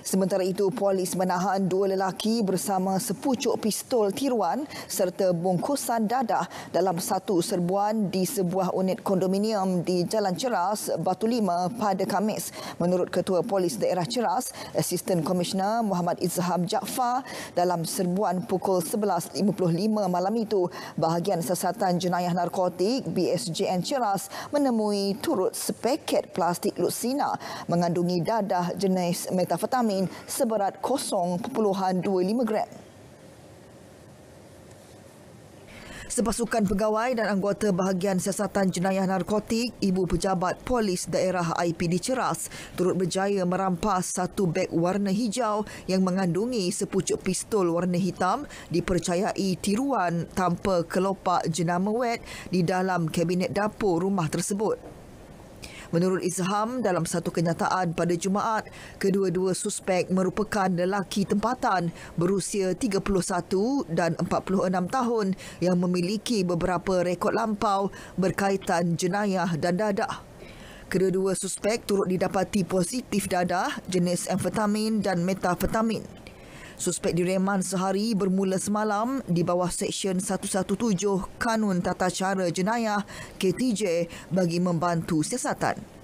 Sementara itu, polis menahan dua lelaki bersama sepucuk pistol tiruan serta bungkusan dadah dalam satu serbuan di sebuah unit kondominium di Jalan Ceras, Batu Lima pada Khamis. Menurut Ketua Polis Daerah Ceras, Assistant Commissioner Muhammad Izzaham Jaafar, dalam serbuan pukul 11.55 malam itu, bahagian sasatan jenayah narkotik BSJN Ceras menemui turut sepeket plastik lusina mengandungi dadah jenis metafetamin amfetamin seberat 0.25 gram. Sepasukan pegawai dan anggota bahagian siasatan jenayah narkotik, ibu pejabat polis daerah IPD Ceras turut berjaya merampas satu beg warna hijau yang mengandungi sepucuk pistol warna hitam dipercayai tiruan tanpa kelopak jenama wet di dalam kabinet dapur rumah tersebut. Menurut Izham, dalam satu kenyataan pada Jumaat, kedua-dua suspek merupakan lelaki tempatan berusia 31 dan 46 tahun yang memiliki beberapa rekod lampau berkaitan jenayah dan dadah. Kedua-dua suspek turut didapati positif dadah jenis amfetamin dan metafetamin. Suspek direman sehari bermula semalam di bawah Seksyen 117 Kanun Tata Cara Jenayah KTJ bagi membantu siasatan.